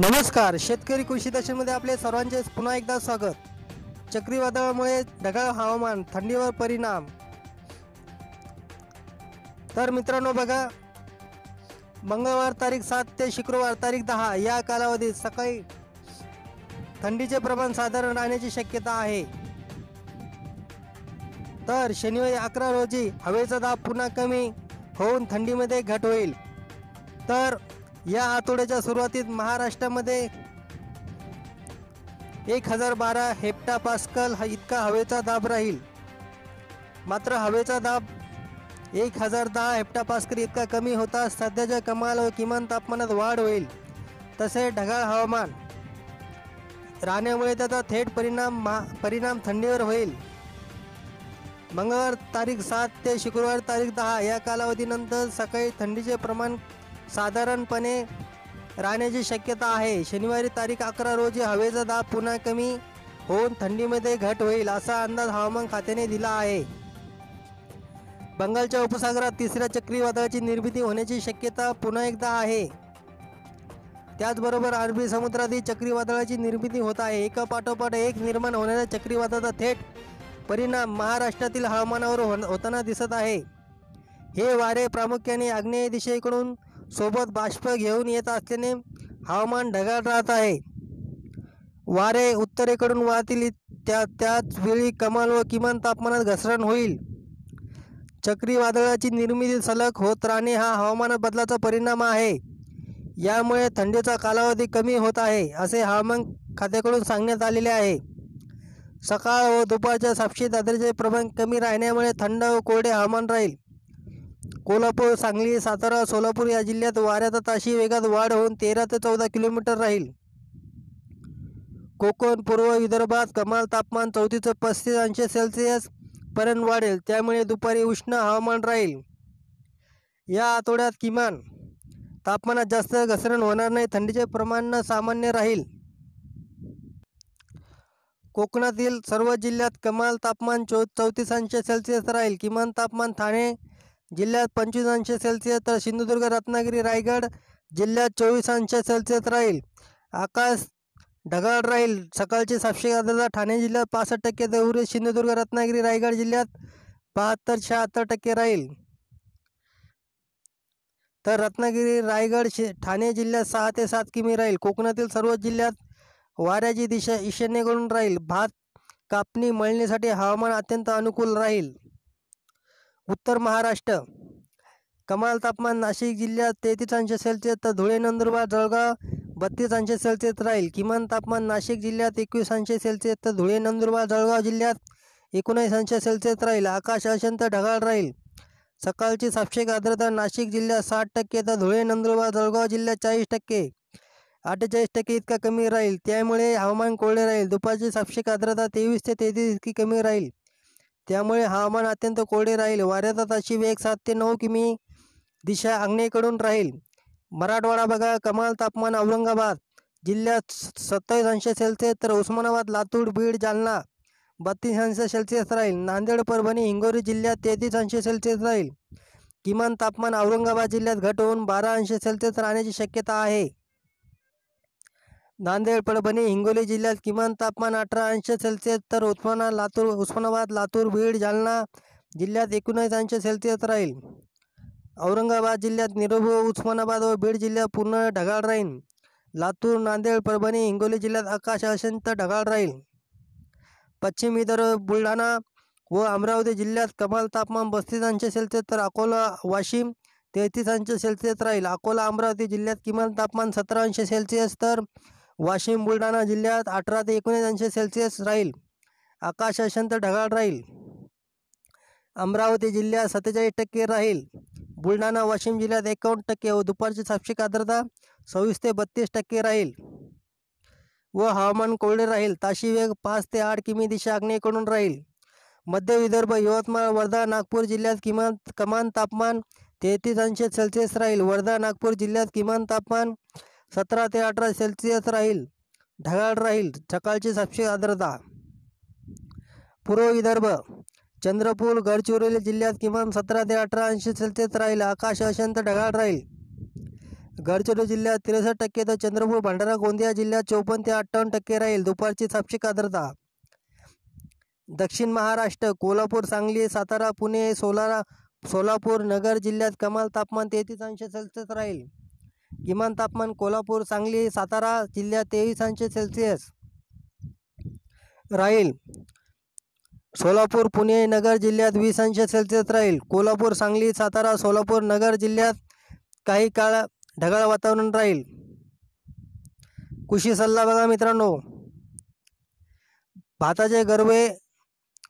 नमस्कार शेतकरी कृषी दशेमध्ये आपले सर्वांचे पुन्हा एकदा स्वागत चक्रीवादळामुळे ढगाळ हवामान थंडीवर परिणाम तर मित्रांनो बघा मंगळवार तारीख सात ते शुक्रवार तारीख दहा या कालावधीत सकाळी थंडीचे प्रमाण साधारण राहण्याची शक्यता आहे तर शनिवारी अकरा रोजी हवेचा दाब पुन्हा कमी होऊन थंडीमध्ये घट होईल तर या आठवड्याच्या सुरुवातीत महाराष्ट्रामध्ये एक हजार बारा हेप्टा पास्कल हा इतका हवेचा दाब राहील मात्र हवेचा दाब एक हजार दहा हेप्टा पास्कल इतका कमी होता सध्याच्या कमाल व किमान तापमानात वाढ होईल तसे ढगाळ हवामान राहण्यामुळे त्याचा थेट परिणाम परिणाम थंडीवर होईल मंगळवार तारीख सात ते शुक्रवार तारीख दहा या कालावधीनंतर सकाळी थंडीचे प्रमाण साधारणपणे राहण्याची शक्यता आहे शनिवारी तारीख अकरा रोजी हवेचा दाब पुन्हा कमी होऊन थंडीमध्ये घट होईल असा अंदाज हवामान खात्याने दिला आहे बंगालच्या उपसागरात तिसऱ्या चक्रीवादळाची निर्मिती होण्याची शक्यता पुन्हा एकदा आहे त्याचबरोबर अरबी समुद्रातही चक्रीवादळाची निर्मिती होत आहे एका पाठोपाठ एक निर्माण होणाऱ्या चक्रीवादळाचा थेट परिणाम महाराष्ट्रातील हवामानावर होताना दिसत आहे हे वारे प्रामुख्याने आग्नेय दिशेकडून सोबत बाष्प घेऊन येत असल्याने हवामान ढगाळ राहत आहे वारे उत्तरेकडून वाहतील त्या त्याच वेळी कमाल व किमान तापमानात घसरण होईल चक्रीवादळाची निर्मिती सलग होत राहणे हा हवामान बदलाचा परिणाम आहे यामुळे थंडीचा कालावधी कमी होत आहे असे हवामान खात्याकडून सांगण्यात आलेले आहे सकाळ व दुपारच्या सापशी दादरीचे प्रमाण कमी राहण्यामुळे थंड व कोरडे हवामान राहील कोल्हापूर सांगली सातारा सोलापूर या जिल्ह्यात वाऱ्याचा ताशी वेगात वाढ होऊन तेरा ते चौदा किलोमीटर राहील कोकण पूर्व विदर्भात कमाल तापमान चौतीस ते पस्तीस अंश सेल्सिअस पर्यंत वाढेल त्यामुळे दुपारी उष्ण हवामान राहील या आठवड्यात किमान तापमानात जास्त घसरण होणार नाही थंडीचे प्रमाण सामान्य राहील कोकणातील सर्व जिल्ह्यात कमाल तापमान चौ चौतीस अंश सेल्सिअस राहील किमान तापमान ठाणे जिल्ह्यात पंचवीस अंश सेल्सिअस तर सिंधुदुर्ग रत्नागिरी रायगड जिल्ह्यात चोवीस अंश सेल्सिअस राहील आकाश ढगाळ राहील सकाळची सापशे आर्द्रता ठाणे जिल्ह्यात पासष्ट टक्के उरे सिंधुदुर्ग रत्नागिरी रायगड जिल्ह्यात बहात्तर शहात्तर टक्के राहील तर रत्नागिरी रायगड ठाणे जिल्ह्यात सहा ते सात किमी राहील कोकणातील सर्व जिल्ह्यात वाऱ्याची दिशा ईशान्येकडून राहील भात कापणी मळणीसाठी हवामान अत्यंत अनुकूल राहील उत्तर महाराष्ट्र कमाल तापमान नाशिक जिल्ह्यात तेहतीस अंश सेल्सिअस तर धुळे नंदुरबार जळगाव बत्तीस अंश सेल्सिअस राहील किमान तापमान नाशिक जिल्ह्यात एकवीस अंश सेल्सिअस तर धुळे नंदुरबार जळगाव जिल्ह्यात एकोणीस अंश सेल्सिअस राहील आकाश अशांत ढगाळ राहील सकाळची सापेक्ष आर्द्रता नाशिक जिल्ह्यात साठ टक्के तर धुळे नंदुरबार जळगाव जिल्ह्यात चाळीस टक्के अठ्ठेचाळीस टक्के इतका कमी राहील त्यामुळे हवामान कोरडे राहील दुपारची सापेक्ष आर्द्रता तेवीस ते तेहतीस इतकी कमी राहील त्यामुळे हवामान अत्यंत कोरडे राहील वाऱ्याचा ताशी वेग सात ते नऊ किमी दिशा आग्नेकडून राहील मराठवाडा बघा कमाल तापमान औरंगाबाद जिल्ह्यात सत्तावीस अंश सेल्सिअस तर उस्मानाबाद लातूर बीड जालना बत्तीस अंश सेल्सिअस राहील नांदेड परभणी हिंगोली जिल्ह्यात तेहतीस अंश सेल्सिअस राहील किमान तापमान औरंगाबाद जिल्ह्यात घट होऊन बारा अंश सेल्सिअस राहण्याची शक्यता आहे नांदेड परभणी हिंगोली जिल्ह्यात किमान तापमान अठरा अंश सेल्सिअस तर उस्माना लातूर उस्मानाबाद लातूर बीड जालना जिल्ह्यात एकोणीस अंश सेल्सिअस राहील औरंगाबाद जिल्ह्यात निरोभ उस्मानाबाद व बीड जिल्ह्यात पूर्ण ढगाळ राहील लातूर नांदेड परभणी हिंगोली जिल्ह्यात आकाश अशांत ढगाळ राहील पश्चिम विदर्भ बुलढाणा व अमरावती जिल्ह्यात कमाल तापमान बस्तीस अंश सेल्सिअस तर अकोला वाशिम तेहतीस अंश सेल्सिअस राहील अकोला अमरावती जिल्ह्यात किमान तापमान सतरा अंश सेल्सिअस तर वाशिम बुलढाणा जिल्ह्यात अठरा ते एकोणीस अंश सेल्सिअस राहील आकाश अशांत ढगाळ राहील अमरावती जिल्ह्यात सत्तेचाळीस टक्के राहील बुलढाणा वाशिम जिल्ह्यात एकावन्न टक्के व दुपारची सापशिक आर्द्रता सव्वीस ते बत्तीस टक्के राहील व हवामान कोरडे राहील ताशी वेग पाच ते आठ किमी दिशा आग्नेकडून राहील मध्य विदर्भ यवतमाळ वर्धा नागपूर जिल्ह्यात किमान कमान तापमान तेहतीस अंश सेल्सिअस राहील वर्धा नागपूर जिल्ह्यात किमान तापमान सतरा ते अठरा सेल्सिअस राहील ढगाळ राहील सकाळची सापशी आर्द्रता पूर्व विदर्भ चंद्रपूर गडचिरोली जिल्ह्यात किमान सतरा ते अठरा अंश सेल्सिअस राहील आकाश अशांत ढगाळ राहील गडचिरोली जिल्ह्यात त्रेसष्ट टक्के तर चंद्रपूर भंडारा गोंदिया जिल्ह्यात चौपन्न ते अठ्ठावन्न टक्के राहील दुपारची सापशी आर्द्रता दक्षिण महाराष्ट्र कोल्हापूर सांगली सातारा पुणे सोलारा सोलापूर नगर जिल्ह्यात कमाल तापमान तेहतीस अंश सेल्सिअस राहील किमान तापमान कोल्हापूर सांगली सातारा जिल्ह्यात तेवीस अंश सेल्सिअस राहील सोलापूर पुणे नगर जिल्ह्यात वीस अंश सेल्सिअस राहील कोल्हापूर सांगली सातारा सोलापूर नगर जिल्ह्यात काही काळ ढगाळ वातावरण राहील कृषी सल्ला बघा मित्रांनो भाताचे गर्वे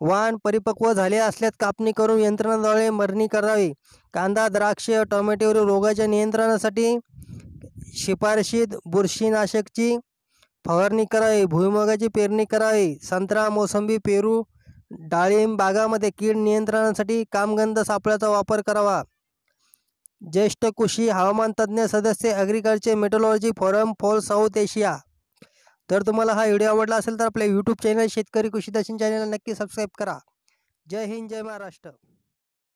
वाहन परिपक्व झाले असल्यास कापणी करून यंत्रणाद्वारे मरणी करावी कांदा द्राक्षे टोमॅटोवरील रोगाच्या नियंत्रणासाठी शिफारशीत बुरशीनाशकची फवारणी करावी भुईमुगाची पेरणी करावी संत्रा मोसंबी पेरू डाळिंब बागामध्ये कीड नियंत्रणासाठी कामगंध सापळ्याचा वापर करावा ज्येष्ठ कृषी हवामान तज्ज्ञ सदस्य agriculture meteorology forum for South Asia जर तुम्हाला हा व्हिडिओ आवडला असेल तर आपल्या यूट्यूब चॅनल शेतकरी कृषी दर्शन चॅनलला नक्की सबस्क्राईब करा जय हिंद जय महाराष्ट्र